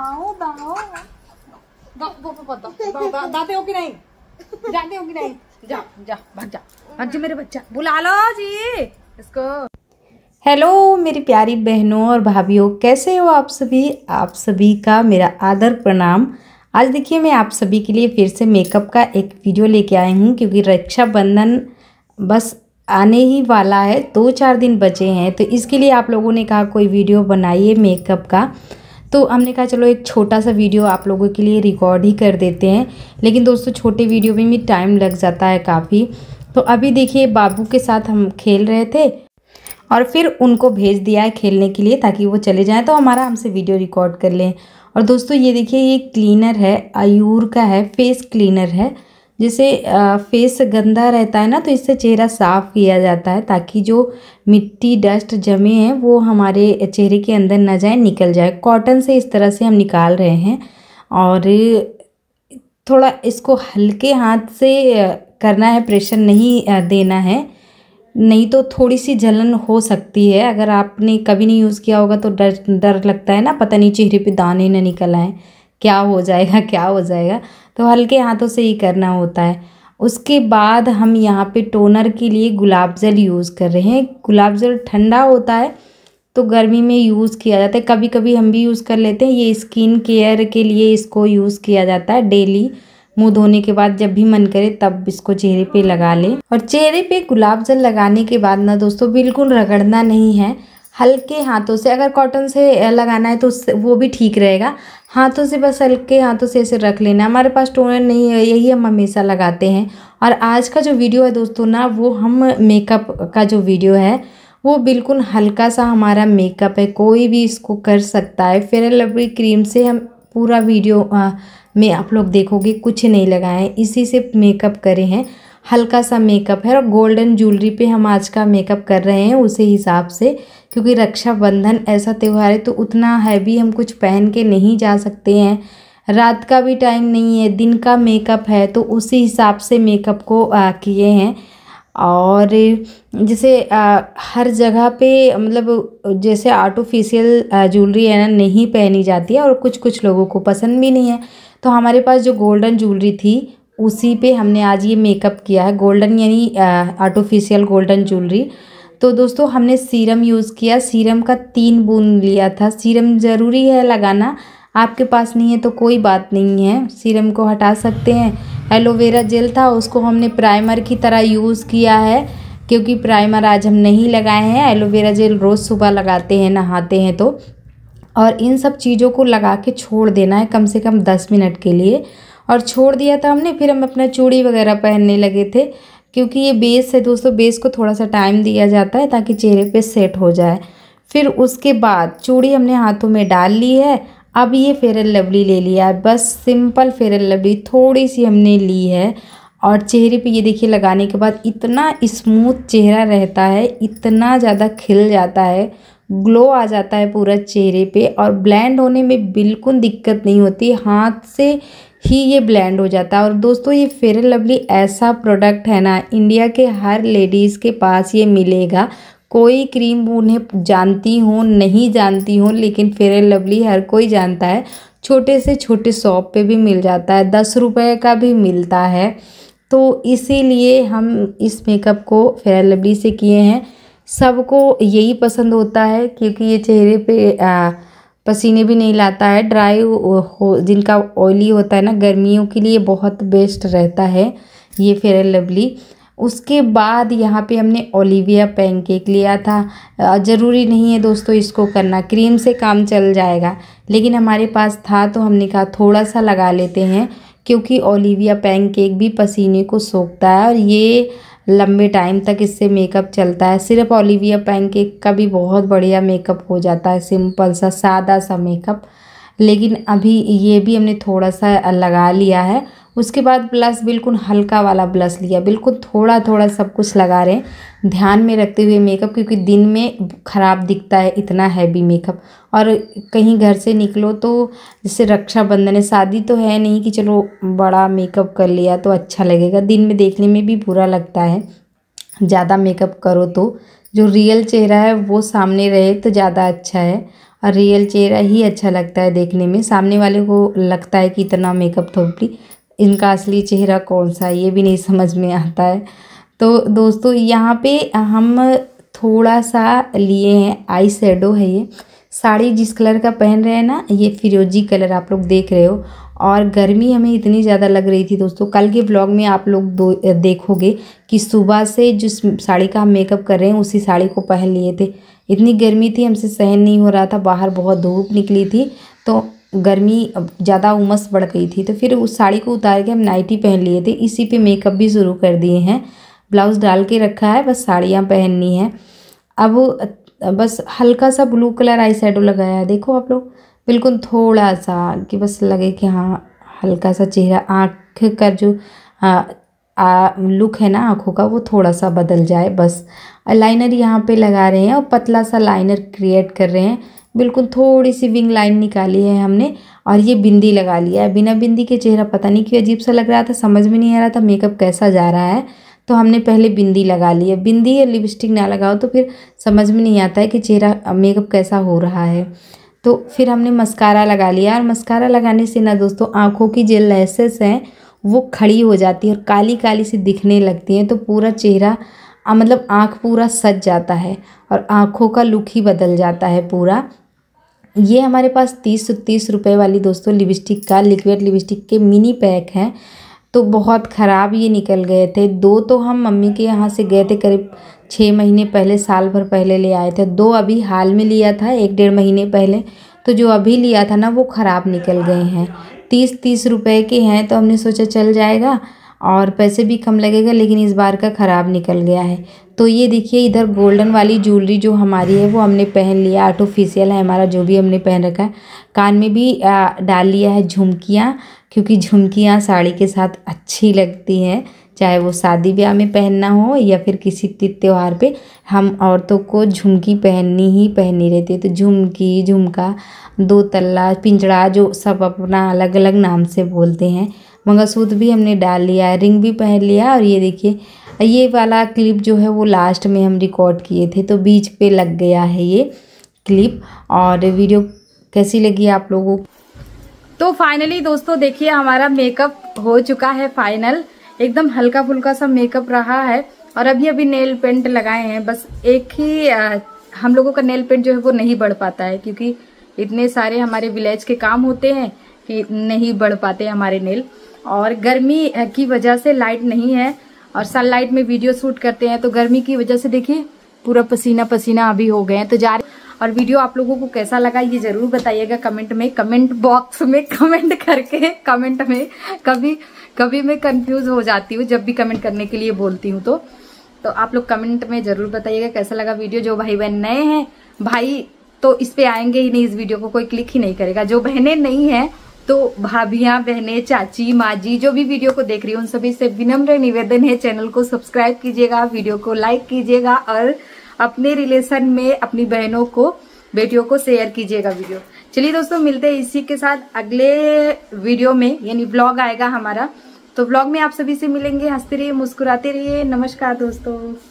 आओ दाओ दाते हो कि नहीं जाते हो कि नहीं जा जा भाग जा भाग हाँ जा मेरे बच्चा बुला लो जी इसको हेलो मेरी प्यारी बहनों और भाभीियों कैसे हो आप सभी आप सभी का मेरा आदर प्रणाम आज देखिए मैं आप सभी के लिए फिर से मेकअप का एक वीडियो लेके आई हूँ क्योंकि रक्षाबंधन बस आने ही वाला है दो चार दिन बचे हैं तो इसके लिए आप लोगों ने कहा कोई वीडियो बनाइए मेकअप का तो हमने कहा चलो एक छोटा सा वीडियो आप लोगों के लिए रिकॉर्ड ही कर देते हैं लेकिन दोस्तों छोटे वीडियो में भी टाइम लग जाता है काफ़ी तो अभी देखिए बाबू के साथ हम खेल रहे थे और फिर उनको भेज दिया है खेलने के लिए ताकि वो चले जाएँ तो हमारा हमसे वीडियो रिकॉर्ड कर लें और दोस्तों ये देखिए ये क्लीनर है आयूर का है फेस क्लीनर है जैसे फेस गंदा रहता है ना तो इससे चेहरा साफ़ किया जाता है ताकि जो मिट्टी डस्ट जमे हैं वो हमारे चेहरे के अंदर ना जाए निकल जाए कॉटन से इस तरह से हम निकाल रहे हैं और थोड़ा इसको हल्के हाथ से करना है प्रेशर नहीं देना है नहीं तो थोड़ी सी जलन हो सकती है अगर आपने कभी नहीं यूज़ किया होगा तो डर डर लगता है ना पता नहीं चेहरे पे दाने ना निकल आए क्या हो जाएगा क्या हो जाएगा तो हल्के हाथों से ही करना होता है उसके बाद हम यहाँ पे टोनर के लिए गुलाब जल यूज़ कर रहे हैं गुलाब जल ठंडा होता है तो गर्मी में यूज़ किया जाता है कभी कभी हम भी यूज़ कर लेते हैं ये स्किन केयर के लिए इसको यूज़ किया जाता है डेली मुंह धोने के बाद जब भी मन करे तब इसको चेहरे पे लगा लें और चेहरे पे गुलाब जल लगाने के बाद ना दोस्तों बिल्कुल रगड़ना नहीं है हल्के हाथों से अगर कॉटन से लगाना है तो उससे वो भी ठीक रहेगा हाथों से बस हल्के हाथों से ऐसे रख लेना हमारे पास टोनर नहीं है यही हम हमेशा लगाते हैं और आज का जो वीडियो है दोस्तों ना वो हम मेकअप का जो वीडियो है वो बिल्कुल हल्का सा हमारा मेकअप है कोई भी इसको कर सकता है फेयर लवली क्रीम से हम पूरा वीडियो आ, में आप लोग देखोगे कुछ नहीं लगाएं इसी से मेकअप करें हैं हल्का सा मेकअप है और गोल्डन ज्वेलरी पे हम आज का मेकअप कर रहे हैं उसी हिसाब से क्योंकि रक्षाबंधन ऐसा त्यौहार है तो उतना हैवी हम कुछ पहन के नहीं जा सकते हैं रात का भी टाइम नहीं है दिन का मेकअप है तो उसी हिसाब से मेकअप को किए हैं और जैसे हर जगह पे मतलब जैसे आर्टिफिशियल ज्वेलरी है ना नहीं पहनी जाती है और कुछ कुछ लोगों को पसंद भी नहीं है तो हमारे पास जो गोल्डन ज्वेलरी थी उसी पे हमने आज ये मेकअप किया है गोल्डन यानी आर्टिफिशियल गोल्डन ज्वेलरी तो दोस्तों हमने सीरम यूज़ किया सीरम का तीन बूंद लिया था सीरम ज़रूरी है लगाना आपके पास नहीं है तो कोई बात नहीं है सीरम को हटा सकते हैं एलोवेरा जेल था उसको हमने प्राइमर की तरह यूज़ किया है क्योंकि प्राइमर आज हम नहीं लगाए हैं एलोवेरा जेल रोज़ सुबह लगाते हैं नहाते हैं तो और इन सब चीज़ों को लगा के छोड़ देना है कम से कम दस मिनट के लिए और छोड़ दिया था हमने फिर हम अपना चूड़ी वगैरह पहनने लगे थे क्योंकि ये बेस है दोस्तों बेस को थोड़ा सा टाइम दिया जाता है ताकि चेहरे पे सेट हो जाए फिर उसके बाद चूड़ी हमने हाथों में डाल ली है अब ये फेरल लवली ले लिया है बस सिंपल फेरल लवली थोड़ी सी हमने ली है और चेहरे पे ये देखिए लगाने के बाद इतना स्मूथ चेहरा रहता है इतना ज़्यादा खिल जाता है ग्लो आ जाता है पूरा चेहरे पे और ब्लेंड होने में बिल्कुल दिक्कत नहीं होती हाथ से ही ये ब्लेंड हो जाता है और दोस्तों ये फेयर लवली ऐसा प्रोडक्ट है ना इंडिया के हर लेडीज़ के पास ये मिलेगा कोई क्रीम उन्हें जानती हूँ नहीं जानती हूँ लेकिन फेयर लवली हर कोई जानता है छोटे से छोटे शॉप पे भी मिल जाता है दस रुपये का भी मिलता है तो इसीलिए हम इस मेकअप को फेयर लवली से किए हैं सबको यही पसंद होता है क्योंकि ये चेहरे पे आ, पसीने भी नहीं लाता है ड्राई हो जिनका ऑयली होता है ना गर्मियों के लिए बहुत बेस्ट रहता है ये फेयर लवली उसके बाद यहाँ पे हमने ओलिविया पैनकेक लिया था ज़रूरी नहीं है दोस्तों इसको करना क्रीम से काम चल जाएगा लेकिन हमारे पास था तो हमने कहा थोड़ा सा लगा लेते हैं क्योंकि ओलिविया पैनकेक भी पसीने को सोखता है और ये लंबे टाइम तक इससे मेकअप चलता है सिर्फ ओलिविया पैनकेक का भी बहुत बढ़िया मेकअप हो जाता है सिंपल सा सादा सा मेकअप लेकिन अभी ये भी हमने थोड़ा सा लगा लिया है उसके बाद ब्लश बिल्कुल हल्का वाला ब्लश लिया बिल्कुल थोड़ा थोड़ा सब कुछ लगा रहे हैं ध्यान में रखते हुए मेकअप क्योंकि दिन में ख़राब दिखता है इतना हैवी मेकअप और कहीं घर से निकलो तो जैसे रक्षाबंधन है शादी तो है नहीं कि चलो बड़ा मेकअप कर लिया तो अच्छा लगेगा दिन में देखने में भी बुरा लगता है ज़्यादा मेकअप करो तो जो रियल चेहरा है वो सामने रहे तो ज़्यादा अच्छा है और रियल चेहरा ही अच्छा लगता है देखने में सामने वाले को लगता है कि इतना मेकअप थोड़ी इनका असली चेहरा कौन सा है ये भी नहीं समझ में आता है तो दोस्तों यहाँ पे हम थोड़ा सा लिए हैं आई शेडो है ये साड़ी जिस कलर का पहन रहे हैं ना ये फिरोजी कलर आप लोग देख रहे हो और गर्मी हमें इतनी ज़्यादा लग रही थी दोस्तों कल के ब्लॉग में आप लोग दो देखोगे कि सुबह से जिस साड़ी का हम मेकअप कर रहे हैं उसी साड़ी को पहन लिए थे इतनी गर्मी थी हमसे सहन नहीं हो रहा था बाहर बहुत धूप निकली थी तो गर्मी ज़्यादा उमस बढ़ गई थी तो फिर उस साड़ी को उतार के हम नाइटी पहन लिए थे इसी पे मेकअप भी शुरू कर दिए हैं ब्लाउज़ डाल के रखा है बस साड़ियाँ पहननी है अब बस हल्का सा ब्लू कलर आई शेडो लगाया है देखो आप लोग बिल्कुल थोड़ा सा कि बस लगे कि हाँ हल्का सा चेहरा आँख का जो आ, आ, लुक है ना आँखों का वो थोड़ा सा बदल जाए बस लाइनर यहाँ पे लगा रहे हैं और पतला सा लाइनर क्रिएट कर रहे हैं बिल्कुल थोड़ी सी विंग लाइन निकाली है हमने और ये बिंदी लगा लिया है बिना बिंदी के चेहरा पता नहीं क्यों अजीब सा लग रहा था समझ में नहीं आ रहा था मेकअप कैसा जा रहा है तो हमने पहले बिंदी लगा ली है बिंदी या लिपस्टिक ना लगाओ तो फिर समझ में नहीं आता है कि चेहरा मेकअप कैसा हो रहा है तो फिर हमने मस्कारा लगा लिया और मस्कारा लगाने से ना दोस्तों आँखों की जो लेसेस हैं वो खड़ी हो जाती है और काली काली सी दिखने लगती हैं तो पूरा चेहरा मतलब आँख पूरा सज जाता है और आँखों का लुक ही बदल जाता है पूरा ये हमारे पास तीस सौ तीस रुपये वाली दोस्तों लिपस्टिक का लिक्विड लिपस्टिक के मिनी पैक हैं तो बहुत ख़राब ये निकल गए थे दो तो हम मम्मी के यहाँ से गए थे करीब छः महीने पहले साल भर पहले ले आए थे दो अभी हाल में लिया था एक डेढ़ महीने पहले तो जो अभी लिया था ना वो ख़राब निकल गए हैं तीस तीस रुपए के हैं तो हमने सोचा चल जाएगा और पैसे भी कम लगेगा लेकिन इस बार का ख़राब निकल गया है तो ये देखिए इधर गोल्डन वाली ज्वेलरी जो हमारी है वो हमने पहन लिया आर्टिफिशियल है हमारा जो भी हमने पहन रखा है कान में भी आ, डाल लिया है झुमकियाँ क्योंकि झुमकियाँ साड़ी के साथ अच्छी लगती हैं चाहे वो शादी ब्याह में पहनना हो या फिर किसी त्यौहार पे हम औरतों को झुमकी पहननी ही पहननी रहती है तो झुमकी झुमका दो तल्ला पिंजड़ा जो सब अपना अलग अलग नाम से बोलते हैं मंगलसूत्र भी हमने डाल लिया रिंग भी पहन लिया और ये देखिए ये वाला क्लिप जो है वो लास्ट में हम रिकॉर्ड किए थे तो बीच पे लग गया है ये क्लिप और वीडियो कैसी लगी आप लोगों तो फाइनली दोस्तों देखिए हमारा मेकअप हो चुका है फाइनल एकदम हल्का फुल्का सा मेकअप रहा है और अभी अभी नेल पेंट लगाए हैं बस एक ही आ, हम लोगों का नेल पेंट जो है वो नहीं बढ़ पाता है क्योंकि इतने सारे हमारे विलेज के काम होते हैं कि नहीं बढ़ पाते हमारे नेल और गर्मी की वजह से लाइट नहीं है और सनलाइट में वीडियो शूट करते हैं तो गर्मी की वजह से देखिए पूरा पसीना पसीना अभी हो गए हैं तो जा रहे और वीडियो आप लोगों को कैसा लगा ये जरूर बताइएगा कमेंट में कमेंट बॉक्स में कमेंट करके कमेंट में कभी कभी मैं कंफ्यूज हो जाती हूँ जब भी कमेंट करने के लिए बोलती हूँ तो तो आप लोग कमेंट में जरूर बताइएगा कैसा लगा वीडियो जो भाई बहन नए हैं भाई तो इस पे आएंगे ही नहीं इस वीडियो को कोई क्लिक ही नहीं करेगा जो बहनें नहीं है तो भाभियां बहने चाची माजी जो भी वीडियो को देख रही हूँ उन सभी से विनम्र निवेदन है चैनल को सब्सक्राइब कीजिएगा वीडियो को लाइक कीजिएगा और अपने रिलेशन में अपनी बहनों को बेटियों को शेयर कीजिएगा वीडियो चलिए दोस्तों मिलते हैं इसी के साथ अगले वीडियो में यानी ब्लॉग आएगा हमारा तो ब्लॉग में आप सभी से मिलेंगे हंसते रहिए मुस्कुराते रहिए नमस्कार दोस्तों